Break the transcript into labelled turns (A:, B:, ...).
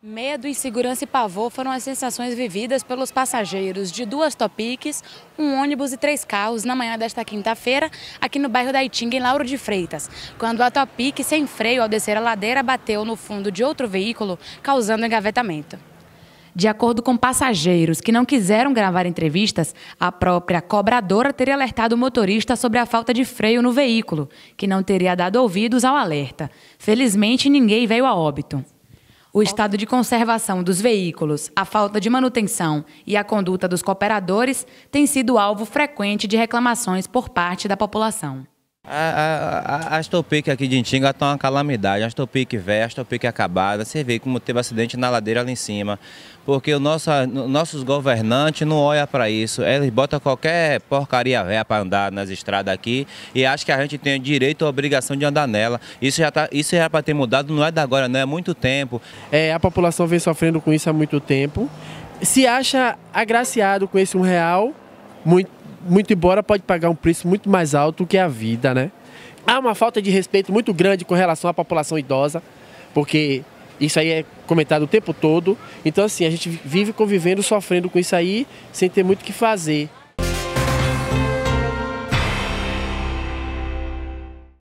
A: Medo, insegurança e pavor foram as sensações vividas pelos passageiros de duas topiques, um ônibus e três carros na manhã desta quinta-feira, aqui no bairro da Itinga, em Lauro de Freitas, quando a topique, sem freio ao descer a ladeira, bateu no fundo de outro veículo, causando engavetamento. De acordo com passageiros que não quiseram gravar entrevistas, a própria cobradora teria alertado o motorista sobre a falta de freio no veículo, que não teria dado ouvidos ao alerta. Felizmente, ninguém veio a óbito. O estado de conservação dos veículos, a falta de manutenção e a conduta dos cooperadores têm sido alvo frequente de reclamações por parte da população.
B: A,
C: a, a aqui de Intinga está uma calamidade, a Astopique velha, a que acabada. Você vê como teve acidente na ladeira ali em cima, porque o nosso, nossos governantes não olham para isso. Eles botam qualquer porcaria velha para andar nas estradas aqui e acham que a gente tem direito ou obrigação de andar nela. Isso já tá, isso era é para ter mudado, não é da agora, não é muito tempo. É, a população
B: vem sofrendo com isso há muito tempo. Se acha agraciado com esse um real, muito muito embora pode pagar um preço muito mais alto que a vida, né? Há uma falta de respeito muito grande com relação à população idosa, porque isso aí é comentado o tempo todo. Então, assim, a gente vive convivendo, sofrendo com isso aí, sem ter muito o que fazer.